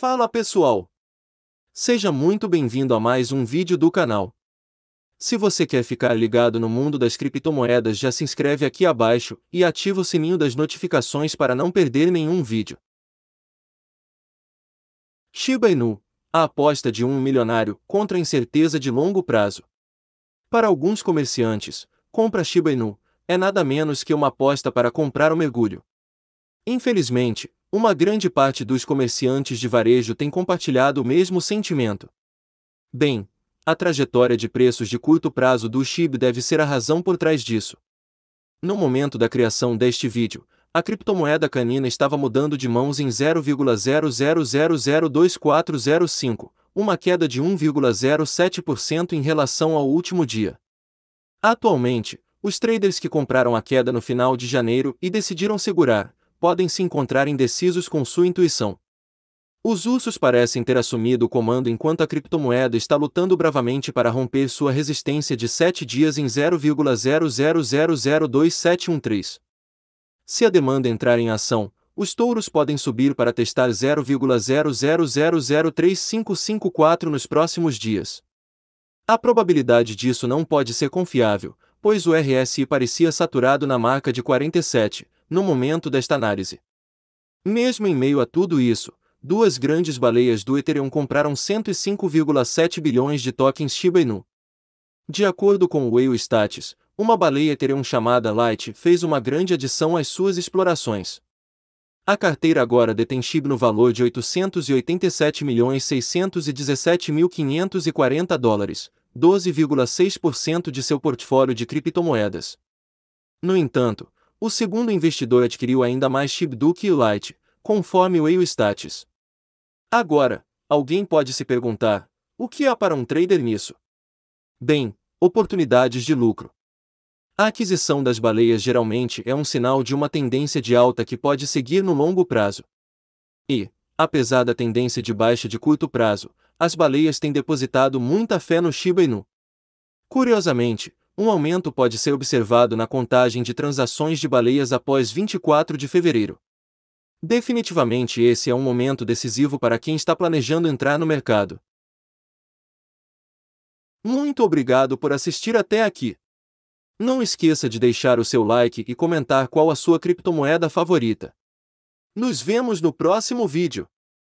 Fala pessoal! Seja muito bem-vindo a mais um vídeo do canal. Se você quer ficar ligado no mundo das criptomoedas já se inscreve aqui abaixo e ativa o sininho das notificações para não perder nenhum vídeo. Shiba Inu, a aposta de um milionário contra a incerteza de longo prazo. Para alguns comerciantes, compra Shiba Inu é nada menos que uma aposta para comprar o mergulho. Infelizmente, uma grande parte dos comerciantes de varejo tem compartilhado o mesmo sentimento. Bem, a trajetória de preços de curto prazo do chip deve ser a razão por trás disso. No momento da criação deste vídeo, a criptomoeda canina estava mudando de mãos em 0,00002405, uma queda de 1,07% em relação ao último dia. Atualmente, os traders que compraram a queda no final de janeiro e decidiram segurar, podem se encontrar indecisos com sua intuição. Os ursos parecem ter assumido o comando enquanto a criptomoeda está lutando bravamente para romper sua resistência de 7 dias em 0.0002713. Se a demanda entrar em ação, os touros podem subir para testar 0.0003554 nos próximos dias. A probabilidade disso não pode ser confiável, pois o RSI parecia saturado na marca de 47, no momento desta análise. Mesmo em meio a tudo isso, duas grandes baleias do Ethereum compraram 105,7 bilhões de tokens Shiba Inu. De acordo com o Whale Status, uma baleia Ethereum chamada Light fez uma grande adição às suas explorações. A carteira agora detém Shiba no valor de 887.617.540 dólares, 12,6% de seu portfólio de criptomoedas. No entanto, o segundo investidor adquiriu ainda mais Chibduc e Light, conforme o Status. Agora, alguém pode se perguntar, o que há para um trader nisso? Bem, oportunidades de lucro. A aquisição das baleias geralmente é um sinal de uma tendência de alta que pode seguir no longo prazo. E, apesar da tendência de baixa de curto prazo, as baleias têm depositado muita fé no Shiba Inu. Curiosamente, um aumento pode ser observado na contagem de transações de baleias após 24 de fevereiro. Definitivamente esse é um momento decisivo para quem está planejando entrar no mercado. Muito obrigado por assistir até aqui. Não esqueça de deixar o seu like e comentar qual a sua criptomoeda favorita. Nos vemos no próximo vídeo.